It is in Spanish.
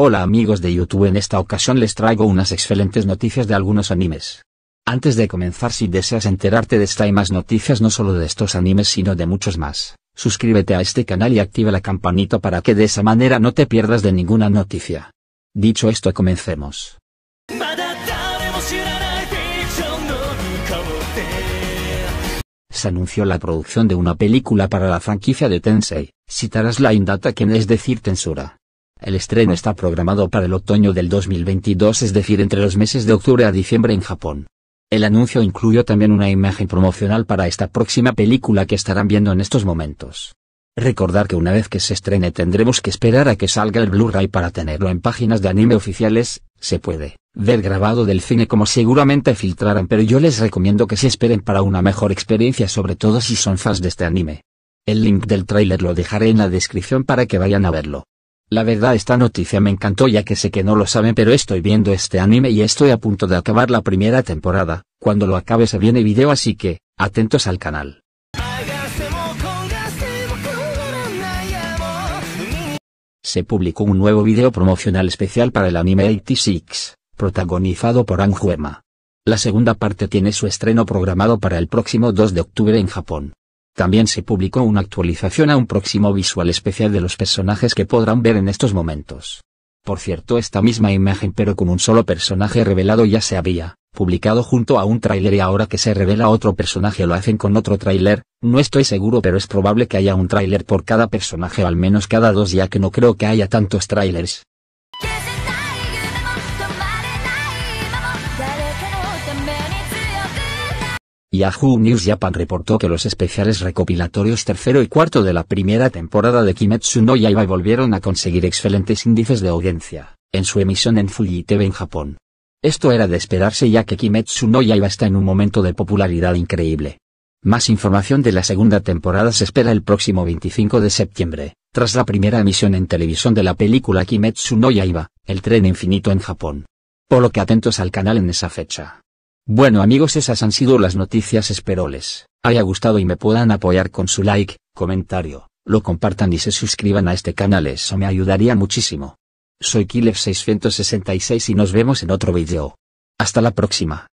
Hola amigos de YouTube en esta ocasión les traigo unas excelentes noticias de algunos animes. Antes de comenzar si deseas enterarte de esta y más noticias no solo de estos animes sino de muchos más, suscríbete a este canal y activa la campanita para que de esa manera no te pierdas de ninguna noticia. Dicho esto comencemos. Se anunció la producción de una película para la franquicia de Tensei, Citarás la Indata quien es decir Tensura. El estreno está programado para el otoño del 2022, es decir, entre los meses de octubre a diciembre en Japón. El anuncio incluyó también una imagen promocional para esta próxima película que estarán viendo en estos momentos. Recordar que una vez que se estrene tendremos que esperar a que salga el Blu-ray para tenerlo en páginas de anime oficiales, se puede ver grabado del cine como seguramente filtrarán, pero yo les recomiendo que se esperen para una mejor experiencia, sobre todo si son fans de este anime. El link del tráiler lo dejaré en la descripción para que vayan a verlo. La verdad esta noticia me encantó ya que sé que no lo saben pero estoy viendo este anime y estoy a punto de acabar la primera temporada, cuando lo acabe se viene video así que, atentos al canal. Se publicó un nuevo video promocional especial para el anime 86, protagonizado por Anjuema. La segunda parte tiene su estreno programado para el próximo 2 de octubre en Japón. También se publicó una actualización a un próximo visual especial de los personajes que podrán ver en estos momentos. Por cierto, esta misma imagen pero con un solo personaje revelado ya se había publicado junto a un tráiler y ahora que se revela otro personaje lo hacen con otro tráiler, no estoy seguro pero es probable que haya un tráiler por cada personaje o al menos cada dos ya que no creo que haya tantos tráilers. Yahoo News Japan reportó que los especiales recopilatorios tercero y cuarto de la primera temporada de Kimetsu no Yaiba volvieron a conseguir excelentes índices de audiencia, en su emisión en Fuji TV en Japón. Esto era de esperarse ya que Kimetsu no Yaiba está en un momento de popularidad increíble. Más información de la segunda temporada se espera el próximo 25 de septiembre, tras la primera emisión en televisión de la película Kimetsu no Yaiba, El tren infinito en Japón. Por lo que atentos al canal en esa fecha. Bueno amigos esas han sido las noticias espero les, haya gustado y me puedan apoyar con su like, comentario, lo compartan y se suscriban a este canal eso me ayudaría muchísimo. Soy kilev 666 y nos vemos en otro video. Hasta la próxima.